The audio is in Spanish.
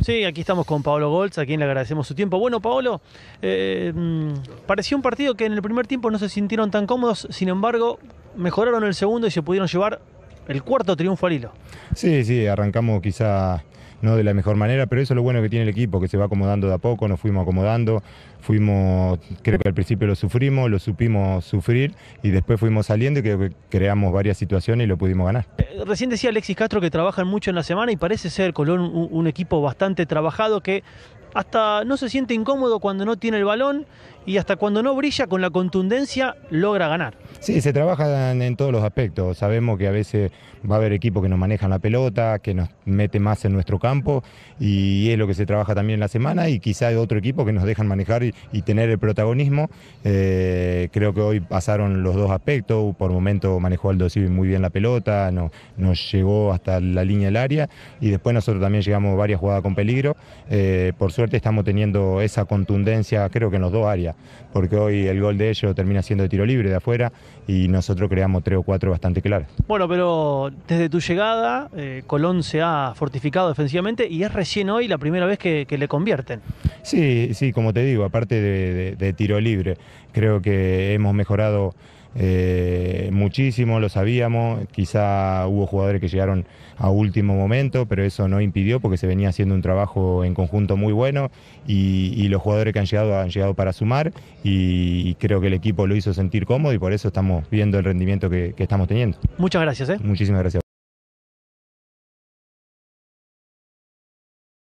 Sí, aquí estamos con Paolo Golds, a quien le agradecemos su tiempo. Bueno, Paolo, eh, mm, pareció un partido que en el primer tiempo no se sintieron tan cómodos, sin embargo, mejoraron el segundo y se pudieron llevar el cuarto triunfo al hilo. Sí, sí, arrancamos quizá no de la mejor manera, pero eso es lo bueno que tiene el equipo, que se va acomodando de a poco, nos fuimos acomodando, fuimos, creo que al principio lo sufrimos, lo supimos sufrir y después fuimos saliendo y que creamos varias situaciones y lo pudimos ganar. Eh, recién decía Alexis Castro que trabajan mucho en la semana y parece ser Colón un, un equipo bastante trabajado que hasta no se siente incómodo cuando no tiene el balón y hasta cuando no brilla con la contundencia logra ganar. Sí, se trabaja en todos los aspectos. Sabemos que a veces va a haber equipos que nos manejan la pelota, que nos mete más en nuestro campo y es lo que se trabaja también en la semana y quizá hay otro equipo que nos dejan manejar y, tener el protagonismo. Eh, creo que hoy pasaron los dos aspectos. Por momento manejó Aldo Civil muy bien la pelota, no, nos llegó hasta la línea del área y después nosotros también llegamos varias jugadas con peligro. Eh, por suerte estamos teniendo esa contundencia, creo que en los dos áreas, porque hoy el gol de ellos termina siendo de tiro libre de afuera y nosotros creamos tres o cuatro bastante claras. Bueno, pero desde tu llegada, eh, Colón se ha fortificado defensivamente y es recién hoy la primera vez que le convierten. Sí, sí, como te digo, aparte de, tiro libre, creo que hemos mejorado eh, muchísimo, lo sabíamos, quizá hubo jugadores que llegaron a último momento, pero eso no impidió porque se venía haciendo un trabajo en conjunto muy bueno y, los jugadores que han llegado han llegado para sumar y, creo que el equipo lo hizo sentir cómodo y por eso estamos viendo el rendimiento que, estamos teniendo. Muchas gracias. ¿eh? Muchísimas gracias.